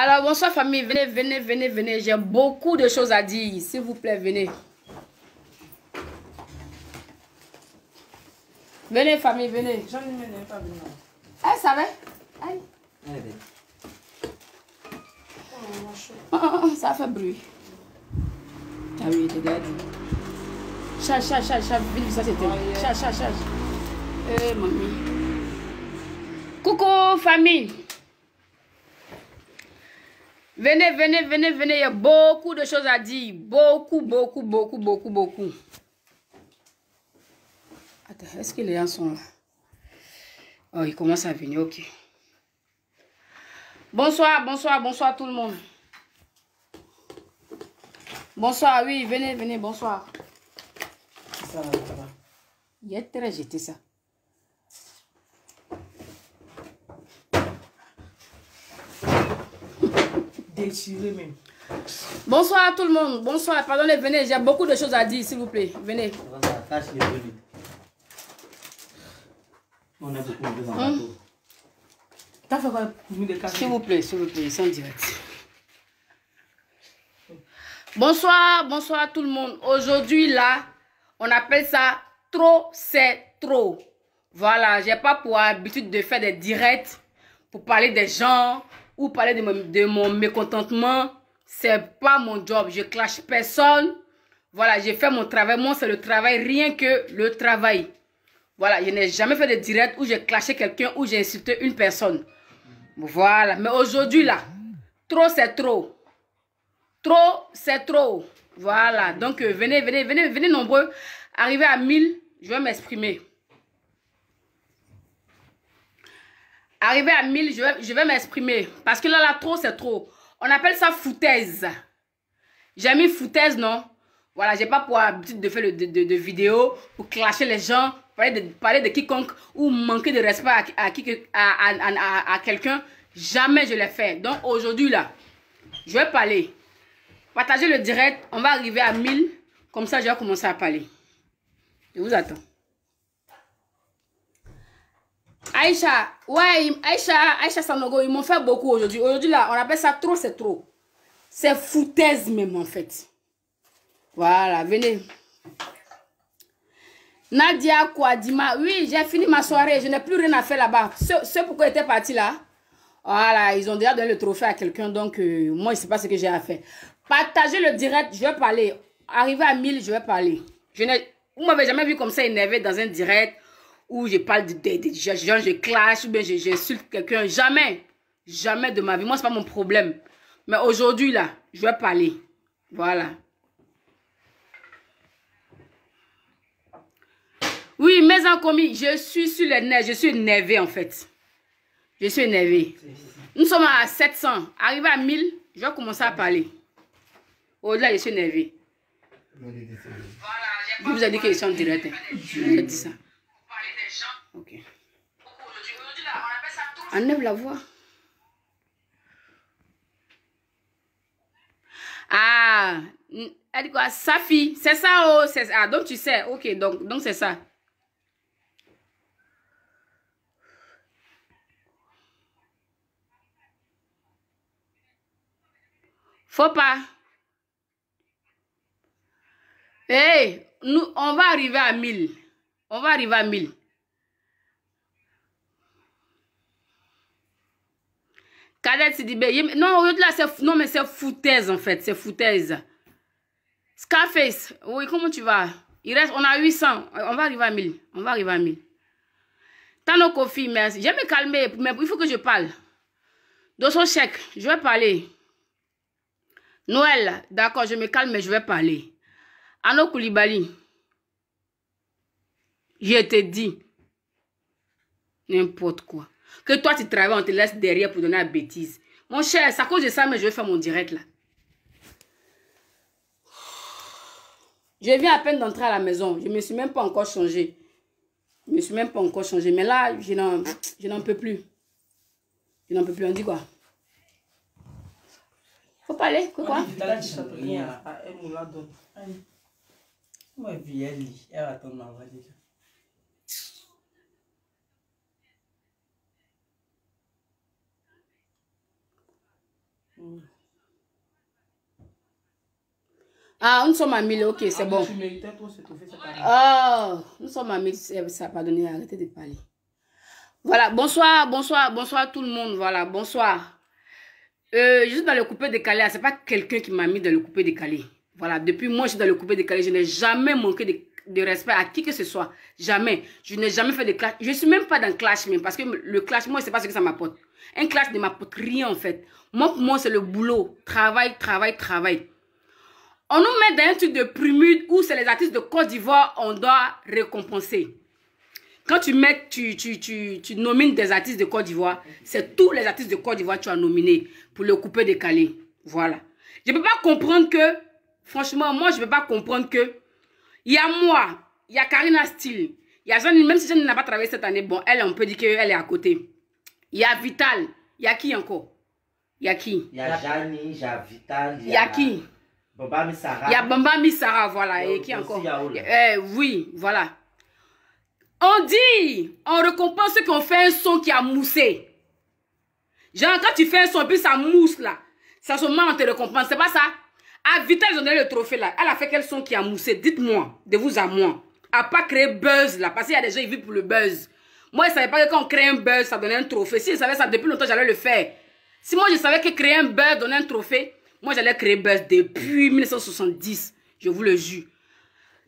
Alors, bonsoir famille, venez, venez, venez, venez. J'ai beaucoup de choses à dire. S'il vous plaît, venez. Venez famille, venez. J'en ai pas venu. Eh, ça va Aïe. Oh, oh, oh, ça fait bruit. Ah oui, regarde. Charge, charge, charge, Vite, ça c'était. Charge, charge, charge. Eh, mamie. Coucou, famille. Venez, venez, venez, venez. Il y a beaucoup de choses à dire. Beaucoup, beaucoup, beaucoup, beaucoup, beaucoup. Attends, est-ce que les gens sont là? Oh, ils commencent à venir, ok. Bonsoir, bonsoir, bonsoir tout le monde. Bonsoir, oui, venez, venez, bonsoir. Ça va, ça va. Il a très jeté, ça. Bonsoir à tout le monde. Bonsoir. Pardonnez, venez. J'ai beaucoup de choses à dire, s'il vous plaît. Venez. S'il vous plaît, s'il vous plaît, direct. Bonsoir, bonsoir à tout le monde. Aujourd'hui, là, on appelle ça trop, c'est trop. Voilà, j'ai pas pour habitude de faire des directs pour parler des gens, ou parler de mon, mécontentement. C'est pas mon job. Je clash personne. Voilà, j'ai fait mon travail. Moi, c'est le travail, rien que le travail. Voilà, je n'ai jamais fait de direct où j'ai clashé quelqu'un, ou j'ai insulté une personne. Voilà, mais aujourd'hui, là, trop, c'est trop. Trop, c'est trop. Voilà, donc euh, venez, venez, venez, venez nombreux. Arrivez à 1000, je vais m'exprimer. Arriver à 1000, je vais, m'exprimer. Parce que là, là, trop, c'est trop. On appelle ça foutaise. J'ai mis foutaise, non Voilà, j'ai pas pour habitude de faire de, de, de, vidéos pour clasher les gens, parler de, parler de quiconque ou manquer de respect à, à, à, quelqu'un. Jamais je l'ai fait. Donc aujourd'hui, là, je vais parler. Partagez le direct. On va arriver à 1000. Comme ça, je vais commencer à parler. Je vous attends. Aïcha, ouais, Aïcha, Aïcha Sanogo, ils m'ont fait beaucoup aujourd'hui. Aujourd'hui, là, on appelle ça trop, c'est trop. C'est foutaise même, en fait. Voilà, venez. Nadia Kouadima, oui, j'ai fini ma soirée, je n'ai plus rien à faire là-bas. Ceux, ceux pourquoi étaient partis là, voilà, ils ont déjà donné le trophée à quelqu'un, donc euh, moi, je ne sais pas ce que j'ai à faire. Partagez le direct, je vais parler. Arriver à 1000, je vais parler. Je Vous m'avez jamais vu comme ça énervé dans un direct où je parle de, de, je, je, clash, ou bien j'insulte quelqu'un. Jamais. Jamais de ma vie. Moi, ce n'est pas mon problème. Mais aujourd'hui, là, je vais parler. Voilà. Oui, mes commis, je suis sur les nerfs. Je suis énervée, en fait. Je suis énervée. Nous sommes à 700. Arrivé à 1000, je vais commencer à parler. Au-delà, je suis énervée. vous avez dit que je suis en direct. Hein. Je dis ça. Enlève la voix. Ah, elle dit quoi? Sa fille, c'est ça, oh, c'est Ah, donc tu sais, ok, donc donc c'est ça. Faut pas. Hey, nous, on va arriver à 1000. On va arriver à 1000. Kadet ben, c'est non, là, c'est, non, mais c'est foutaise, en fait, c'est foutaise. Scarface, oui, comment tu vas? Il reste, on a 800, on va arriver à 1000, on va arriver à 1000. Tano Kofi, merci. Je vais me calmer, mais il faut que je parle. De son je vais parler. Noël, d'accord, je me calme, mais je vais parler. Ano Koulibaly, je te dis, n'importe quoi. Que toi, tu travailles, on te laisse derrière pour donner la bêtise. Mon cher, c'est à cause de ça, mais je vais faire mon direct là. Je viens à peine d'entrer à la maison. Je ne me suis même pas encore changé, Je ne me suis même pas encore changé. Mais là, je n'en peux plus. Je n'en peux plus. On dit quoi Faut pas aller. Ah, elle, elle va Ah, nous sommes amis ok, c'est ah, bon. Ah, nous sommes amis ça arrêtez de parler. Voilà, bonsoir, bonsoir, bonsoir tout le monde, voilà, bonsoir. Euh, je dans le coupé décalé, ah, c'est pas quelqu'un qui m'a mis dans le coupé décalé. Voilà, depuis moi, je suis dans le coupé décalé, je n'ai jamais manqué de de respect à qui que ce soit. Jamais. Je n'ai jamais fait de clash. Je ne suis même pas dans le clash même parce que le clash, moi, je ne sais pas ce que ça m'apporte. Un clash ne m'apporte rien en fait. Moi, pour moi, c'est le boulot. Travail, travail, travail. On nous met dans un truc de primude où c'est les artistes de Côte d'Ivoire, on doit récompenser. Quand tu, mets, tu, tu, tu, tu nomines des artistes de Côte d'Ivoire, c'est tous les artistes de Côte d'Ivoire que tu as nominés pour le couper décalé. Voilà. Je ne peux pas comprendre que, franchement, moi, je ne peux pas comprendre que il y a moi, il y a Karina Steele, il y a Jeanne, même si Jeanne n'a pas travaillé cette année, bon, elle, on peut dire qu'elle est à côté. Il y a Vital, il y a qui encore Il y a qui Il y a Jeanine, il y a Vital, il y, a... qui Bamba Il y a Bamba Missara, voilà. Et, qui encore eh, Oui, voilà. On dit, on récompense ceux qui ont fait un son qui a moussé. Genre, quand tu fais un son, puis ça mousse là. Ça se ment, on te récompense. C'est pas ça à Vital, ils ont donné le trophée là. Elle a fait quel son qui a moussé Dites-moi, de vous à moi. À pas créer buzz là. Parce qu'il y a des gens qui vivent pour le buzz. Moi, je ne savais pas que quand on crée un buzz, ça donnait un trophée. Si je savais ça depuis longtemps, j'allais le faire. Si moi, je savais que créer un buzz donnait un trophée, moi, j'allais créer buzz depuis 1970. Je vous le jure.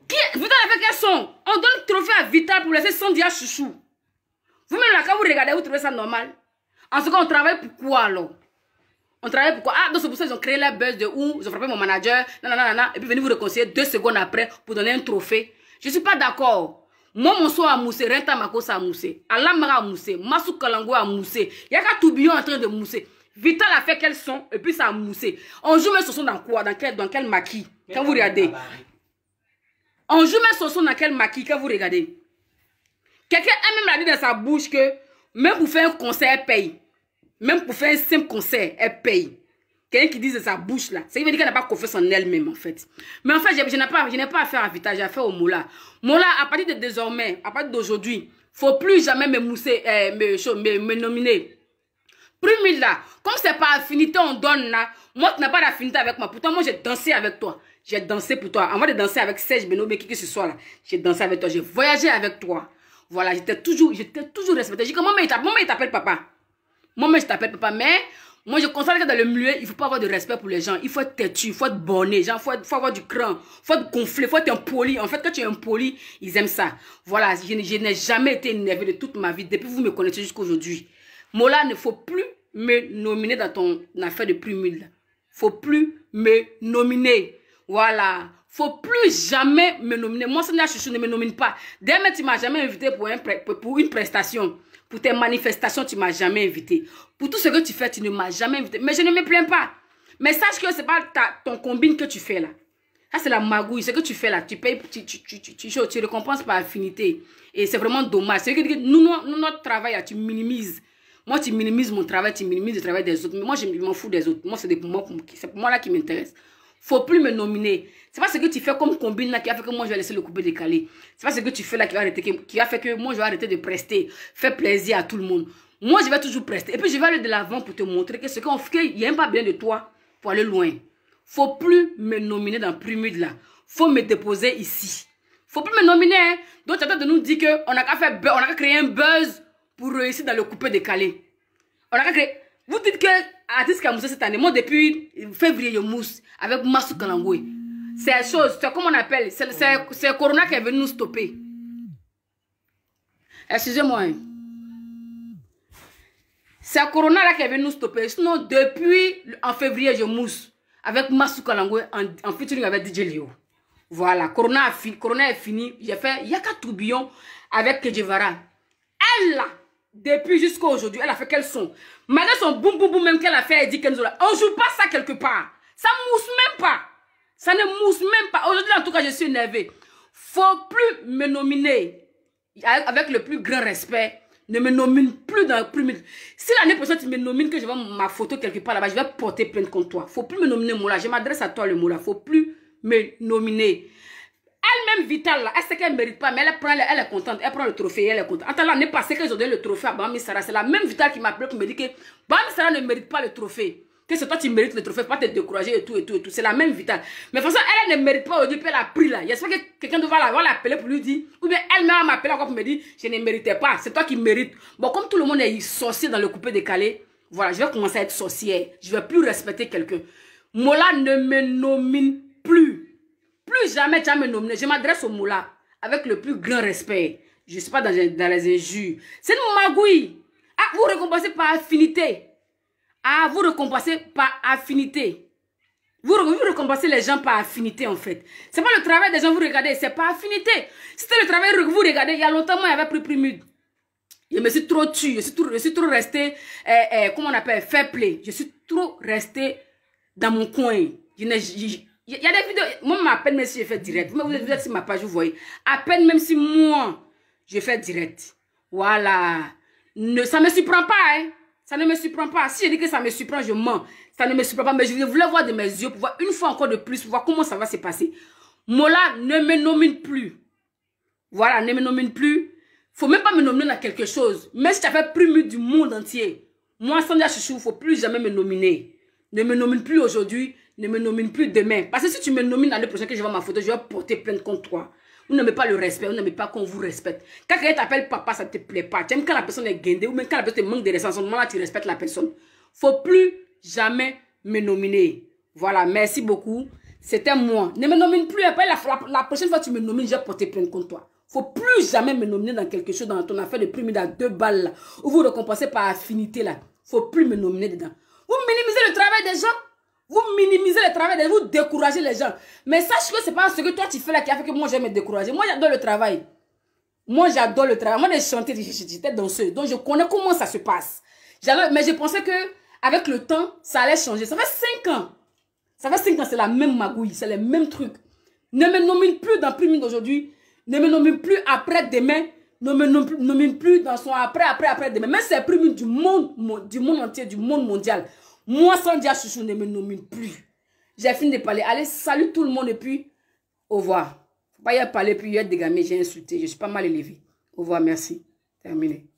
Qui, vous avez quel son On donne le trophée à Vital pour laisser dia chouchou. Vous-même, là, quand vous regardez, vous trouvez ça normal. En ce cas, on travaille pour quoi alors on travaille pourquoi Ah, donc c'est pour ça qu'ils ont créé la buzz de où ils ont frappé mon manager, non non non non et puis venez vous réconcilier deux secondes après pour donner un trophée. Je ne suis pas d'accord. Moi, mon son a moussé. Renta Makosa à moussé. Alamara a moussé. Masu Kalango a moussé. Yaka Toubillon en train de mousser. Vital a fait quel son et puis ça a moussé. On joue mes chansons dans quoi Dans quel, dans quel maquis Quand vous regardez. On joue mes chansons dans quel maquis Quand vous regardez. Quelqu'un a même la dit dans sa bouche que même pour faire un concert, paye. Même pour faire un simple concert, elle paye. Quelqu'un qui dit de sa bouche là, ça veut dire qu'elle n'a pas confiance en elle-même en fait. Mais en fait, je, n'ai pas, je pas à faire à Vita, j'ai affaire au Mola. Mola, à partir de désormais, à partir d'aujourd'hui, faut plus jamais me mousser, eh, me, nominer. Plus là, comme c'est pas affinité on donne là, moi tu n'as pas d'affinité avec moi, pourtant moi j'ai dansé avec toi. J'ai dansé pour toi. Avant de danser avec Serge Benobé, qui que ce soit là, j'ai dansé avec toi, j'ai voyagé avec toi. Voilà, j'étais toujours, j'étais toujours respecté. J'ai dit, maman, il t'appelle papa moi-même, je t'appelle papa, mais moi, je constate que dans le milieu, il ne faut pas avoir de respect pour les gens. Il faut être têtu, il faut être borné, il faut, faut, avoir du cran, il faut être gonflé, il faut être poli. En fait, quand tu es poli, ils aiment ça. Voilà, je, n'ai jamais été énervé de toute ma vie, depuis que vous me connaissez jusqu'à aujourd'hui. Mola, ne faut plus me nominer dans ton affaire de primule. Il faut plus me nominer. Voilà faut plus jamais me nominer. Moi, Sonia Chouchou ne me nomine pas. Demain, tu m'as jamais invité pour, un, pour une prestation. Pour tes manifestations, tu m'as jamais invité. Pour tout ce que tu fais, tu ne m'as jamais invité. Mais je ne me plains pas. Mais sache que c'est pas ton combine que tu fais là. Ça, c'est la magouille. Ce que tu fais là, tu payes, tu, tu, tu, tu, tu, tu récompenses par affinité. Et c'est vraiment dommage. C'est que nous, nous, notre travail, là, tu minimises. Moi, tu minimises mon travail, tu minimises le travail des autres. Mais moi, je m'en fous des autres. Moi, c'est pour moi, pour moi là qui m'intéresse faut plus me nominer. C'est pas ce que tu fais comme combine là qui a fait que moi je vais laisser le couper décalé. C'est pas ce que tu fais là qui va arrêter, qui a fait que moi je vais arrêter de prester, faire plaisir à tout le monde. Moi je vais toujours prester. Et puis je vais aller de l'avant pour te montrer que ce qu'on fait, il n'y a pas bien de toi pour aller loin. Faut plus me nominer dans Primude là. Faut me déposer ici. Faut plus me nominer. Hein. Donc tu de nous dire qu'on a qu'à faire on a qu'à créer un buzz pour réussir dans le couper décalé. On a qu'à créer. Vous dites que artiste c'est cette année, moi depuis février, je mousse avec Massou Kalangoué. C'est chose, c'est comme on appelle, c'est Corona qui est venu nous stopper. Excusez-moi. C'est Corona là qui est venu nous stopper. Sinon, depuis en février, je mousse avec Massou Kalangoué en, en featuring avec DJ Leo. Voilà, Corona, fini, Corona est fini. J'ai fait Yaka Tourbillon avec Kedjevara. Elle là, depuis jusqu'à aujourd'hui, elle a fait quel son Malgré son boum boum boum même qu'elle a fait, elle dit qu'elle là. On joue pas ça quelque part. Ça mousse même pas. Ça ne mousse même pas. Aujourd'hui, en tout cas, je suis énervé. Faut plus me nominer avec le plus grand respect. Ne me nomine plus dans le Si l'année prochaine, tu me nomines que je vais ma photo quelque part là-bas, je vais porter plainte contre toi. Faut plus me nominer, Moula. Je m'adresse à toi, le Moula. Faut plus me nominer. Elle-même vitale là, elle sait qu'elle ne mérite pas, mais elle prend, elle est contente, elle prend le trophée, elle est contente. Attends là, n'est pas que j'ai donné le trophée à Bami Sarah. C'est la même vitale qui m'a appelé pour me dire que Bami Sarah ne mérite pas le trophée. Que c'est toi qui mérites le trophée, pas te décourager et tout et tout et tout. C'est la même vitale. Mais de toute façon, elle, ne mérite pas aujourd'hui, elle a pris là. J'espère que quelqu'un devra l'avoir appelé l'appeler pour lui dire, ou bien elle-même appelé encore pour me dire, je ne méritais pas, c'est toi qui mérites. Bon, comme tout le monde est sorcier dans le coupé décalé, voilà, je vais commencer à être sorcière. Je ne vais plus respecter quelqu'un. Mola ne me nomine plus jamais jamais nommé Je m'adresse au Moula avec le plus grand respect. Je ne suis pas dans, dans les injures. C'est une magouille. Ah, vous récompensez par affinité. Ah, vous récompensez par affinité. Vous, vous récompensez les gens par affinité, en fait. C'est pas le travail des gens, vous regardez, c'est pas affinité. C'était le travail que vous regardez. Il y a longtemps, moi, j'avais pris Primude. Je me suis trop tué. je suis trop, je suis trop resté eh, eh, comment on appelle, fair play. Je suis trop resté dans mon coin. Je, il y, a des vidéos. Moi, à peine même si je fais direct. Vous, vous êtes sur ma page, vous voyez. À peine même si moi, je fais direct. Voilà. Ne, ça ne me surprend pas, hein. Ça ne me surprend pas. Si je dis que ça me surprend, je mens. Ça ne me surprend pas. Mais je voulais voir de mes yeux pour voir une fois encore de plus, pour voir comment ça va se passer. Mola, ne me nomine plus. Voilà, ne me nomine plus. Faut même pas me nominer dans quelque chose. Même si tu avais du monde entier. Moi, Sandia Chouchou, faut plus jamais me nominer. Ne me nomine plus aujourd'hui ne me nomine plus demain. Parce que si tu me nomines l'année prochaine que je vois ma photo, je vais porter plainte contre toi. Vous n'aimez pas le respect, vous n'aimez pas qu'on vous respecte. Quand quelqu'un t'appelle papa, ça ne te plaît pas. Tu aimes quand la personne est guindée ou même quand la personne te manque de respect. là tu respectes la personne. faut plus jamais me nominer. Voilà, merci beaucoup. C'était moi. Ne me nomine plus. Après, la, la, prochaine fois que tu me nomines, je vais porter plainte contre toi. faut plus jamais me nominer dans quelque chose, dans ton affaire de prime dans deux balles, Ou vous récompensez par affinité, là. faut plus me nominer dedans. Vous minimisez le travail des gens. Vous minimisez le travail, vous découragez les gens. Mais sache que ce n'est pas ce que toi tu fais là qui a fait que moi je vais me décourager. Moi j'adore le travail. Moi j'adore le travail. Moi j'ai chanté, j'étais danseuse. Donc je connais comment ça se passe. Mais je pensais que avec le temps, ça allait changer. Ça fait 5 ans. Ça fait 5 ans, c'est la même magouille, c'est les mêmes trucs. Ne me nomine plus dans Prime d'aujourd'hui. Ne me nomine plus après demain. Ne me nomine plus dans son après, après, après demain. Mais c'est Prime du monde, du monde entier, du monde mondial. Moi, Sandia Chouchou ne me nomine plus. J'ai fini de parler. Allez, salut tout le monde et puis au revoir. Faut pas y parler, puis y être j'ai insulté. Je suis pas mal élevé. Au revoir, merci. Terminé.